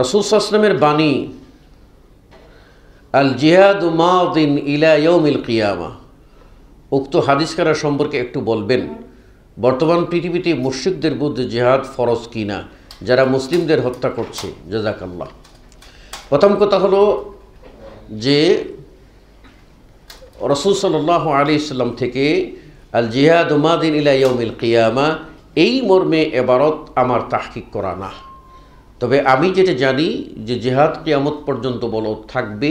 রসুল আসলামের বাণী আল জিহাদ মাউদ্দিন ইলা ইয়ৌমিল কিয়ামা উক্ত হাদিসকারা সম্পর্কে একটু বলবেন বর্তমান পৃথিবীতে মুর্শিকদের বুদ্ধ জেহাদ ফরজ কিনা যারা মুসলিমদের হত্যা করছে জাজাকাল্লাহ প্রথম কথা হলো যে রসুল সাল আলি ইসলাম থেকে আল জিহাদ মাদিন ইলা কিয়ামা এই মর্মে এবারত আমার তাহকিক করা না তবে আমি যেটা জানি যে জেহাদ কেয়ামত পর্যন্ত বল থাকবে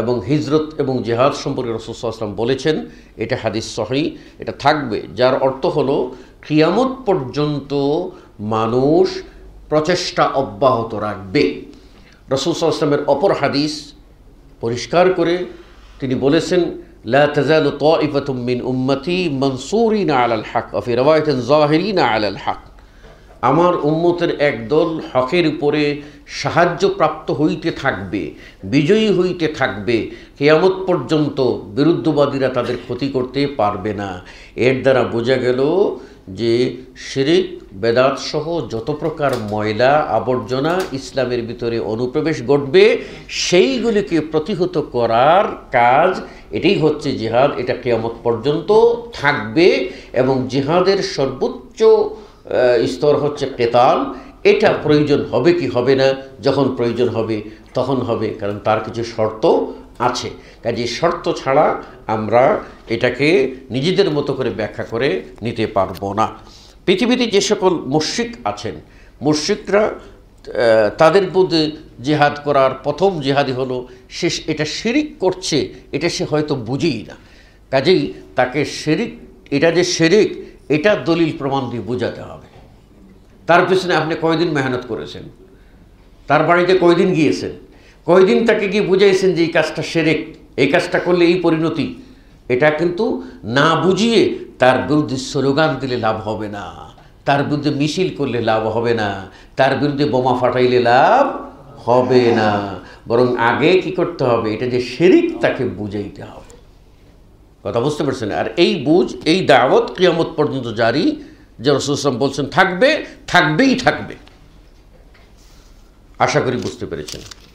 এবং হিজরত এবং জেহাদ সম্পর্কে রসুলাম বলেছেন এটা হাদিস সহি এটা থাকবে যার অর্থ হলো ক্রিয়ামত পর্যন্ত মানুষ প্রচেষ্টা অব্যাহত রাখবে রসুলামের অপর হাদিস পরিষ্কার করে তিনি বলেছেন لا تزال طائفة من أمتي منصورين হাক الحق وفي رواية ظاهرين على আমার উম্মতের একদল হকের উপরে সাহায্যপ্রাপ্ত হইতে থাকবে বিজয়ী হইতে থাকবে কেয়ামত পর্যন্ত বিরুদ্ধবাদীরা তাদের ক্ষতি করতে পারবে না এর দ্বারা বোঝা গেল যে শিরিক বেদাত সহ যত প্রকার ময়লা আবর্জনা ইসলামের ভিতরে অনুপ্রবেশ ঘটবে সেইগুলিকে প্রতিহত করার কাজ এটাই হচ্ছে জিহাদ এটা কেয়ামত পর্যন্ত থাকবে এবং জিহাদের সর্বোচ্চ স্তর হচ্ছে কেতাল এটা প্রয়োজন হবে কি হবে না যখন প্রয়োজন হবে তখন হবে কারণ তার কিছু শর্ত আছে কাজে শর্ত ছাড়া আমরা এটাকে নিজেদের মতো করে ব্যাখ্যা করে নিতে পারবো না পৃথিবীতে যে সকল মুশ্রিক আছেন মুশ্রিকরা তাদের মধ্যে জেহাদ করার প্রথম জেহাদি হলো সে এটা শেরিক করছে এটা সে হয়তো বুঝেই না কাজেই তাকে শেরিক এটা যে শেরিক এটা দলিল প্রমাণ দিয়ে বোঝাতে হবে তার পিছনে আপনি কয়দিন মেহনত করেছেন তার বাড়িতে কয়দিন গিয়েছেন কয়দিন তাকে গিয়ে বুঝাইছেন যে এই কাজটা সেরেক এই কাজটা করলে এই পরিণতি এটা কিন্তু না বুঝিয়ে তার বিরুদ্ধে স্লোগান দিলে লাভ হবে না তার বিরুদ্ধে মিছিল করলে লাভ হবে না তার বিরুদ্ধে বোমা ফাটাইলে লাভ হবে না বরং আগে কি করতে হবে এটা যে শেরিক তাকে বুঝাইতে হবে কথা বুঝতে পারছেন আর এই বুঝ এই দাওয়াত কিয়ামত পর্যন্ত জারি যে রসুলাম বলছেন থাকবে থাকবেই থাকবে আশা করি বুঝতে পেরেছেন